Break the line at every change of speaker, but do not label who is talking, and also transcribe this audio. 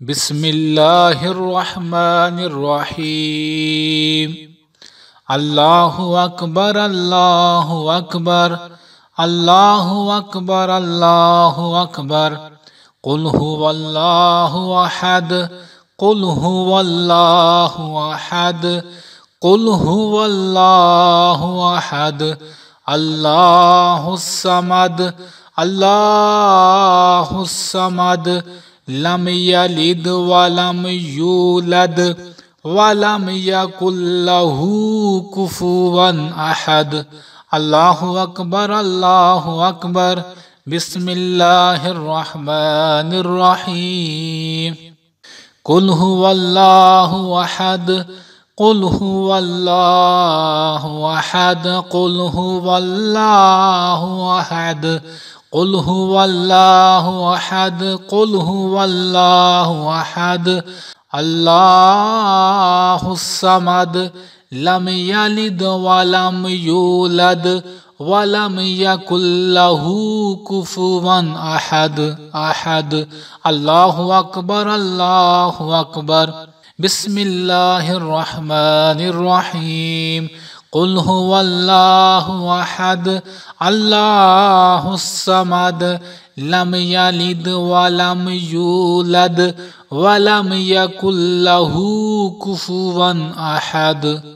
بسم الله الرحمن الرحيم الله أكبر الله أكبر الله أكبر الله أكبر قل هو الله أحد قل هو الله أحد قل هو الله أحد الله الصمد الله الصمد لم يلد ولم يولد ولم يكن له كفوا أحد الله أكبر الله أكبر بسم الله الرحمن الرحيم قل هو الله أحد قل هو الله أحد قل هو الله أحد قل هو الله احد قل هو الله احد الله الصمد لم يلد ولم يولد ولم يكن له كفوا احد احد الله اكبر الله اكبر بسم الله الرحمن الرحيم قل هو الله احد الله الصمد لم يلد ولم يولد ولم يكن له كفوا احد